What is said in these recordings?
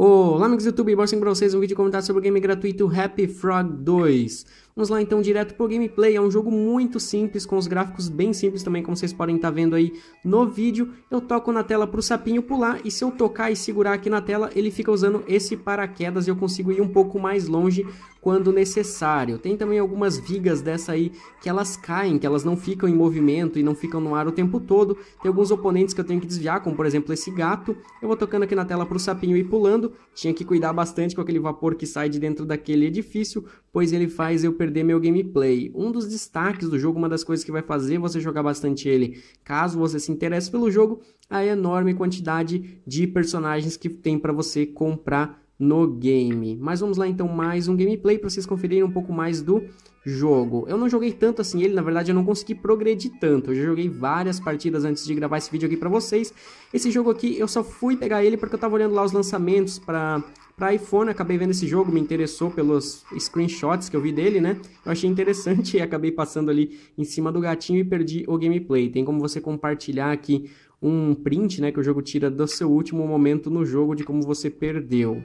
Olá, amigos do YouTube, bora sim pra vocês um vídeo comentado sobre o game gratuito Happy Frog 2. Vamos lá então direto pro gameplay, é um jogo muito simples, com os gráficos bem simples também, como vocês podem estar tá vendo aí no vídeo. Eu toco na tela pro sapinho pular e se eu tocar e segurar aqui na tela, ele fica usando esse paraquedas e eu consigo ir um pouco mais longe quando necessário. Tem também algumas vigas dessa aí que elas caem, que elas não ficam em movimento e não ficam no ar o tempo todo. Tem alguns oponentes que eu tenho que desviar, como por exemplo esse gato. Eu vou tocando aqui na tela pro sapinho e pulando. Tinha que cuidar bastante com aquele vapor que sai de dentro daquele edifício, pois ele faz eu perder meu gameplay. Um dos destaques do jogo, uma das coisas que vai fazer você jogar bastante ele, caso você se interesse pelo jogo, a enorme quantidade de personagens que tem para você comprar no game. Mas vamos lá então mais um gameplay para vocês conferirem um pouco mais do jogo. Eu não joguei tanto assim ele, na verdade eu não consegui progredir tanto. Eu já joguei várias partidas antes de gravar esse vídeo aqui para vocês. Esse jogo aqui eu só fui pegar ele porque eu tava olhando lá os lançamentos para para iPhone, acabei vendo esse jogo, me interessou pelos screenshots que eu vi dele, né? Eu achei interessante e acabei passando ali em cima do gatinho e perdi o gameplay. Tem como você compartilhar aqui um print, né, que o jogo tira do seu último momento no jogo de como você perdeu.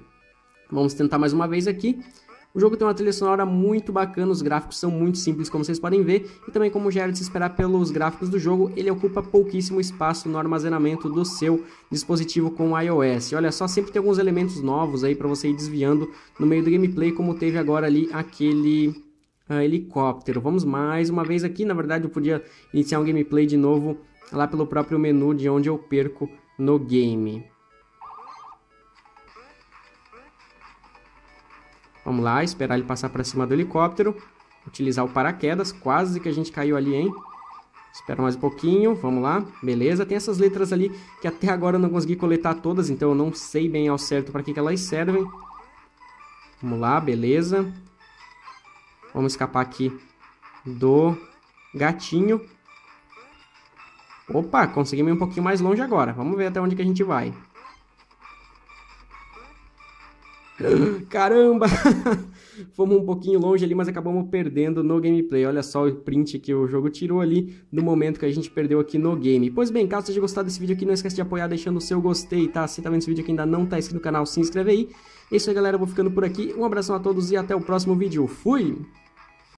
Vamos tentar mais uma vez aqui. O jogo tem uma trilha sonora muito bacana, os gráficos são muito simples, como vocês podem ver, e também como já era de se esperar pelos gráficos do jogo, ele ocupa pouquíssimo espaço no armazenamento do seu dispositivo com iOS. Olha só, sempre tem alguns elementos novos aí para você ir desviando no meio do gameplay, como teve agora ali aquele uh, helicóptero. Vamos mais uma vez aqui, na verdade eu podia iniciar um gameplay de novo lá pelo próprio menu de onde eu perco no game. Vamos lá, esperar ele passar para cima do helicóptero. Utilizar o paraquedas, quase que a gente caiu ali, hein? Espera mais um pouquinho, vamos lá. Beleza, tem essas letras ali que até agora eu não consegui coletar todas, então eu não sei bem ao certo para que, que elas servem. Vamos lá, beleza. Vamos escapar aqui do gatinho. Opa, conseguimos ir um pouquinho mais longe agora. Vamos ver até onde que a gente vai. Caramba! Fomos um pouquinho longe ali, mas acabamos perdendo no gameplay. Olha só o print que o jogo tirou ali no momento que a gente perdeu aqui no game. Pois bem, caso você tenha gostado desse vídeo aqui, não esquece de apoiar deixando o seu gostei, tá? Se tá vendo esse vídeo que ainda não tá inscrito no canal, se inscreve aí. É isso aí, galera. Eu vou ficando por aqui. Um abração a todos e até o próximo vídeo. Fui!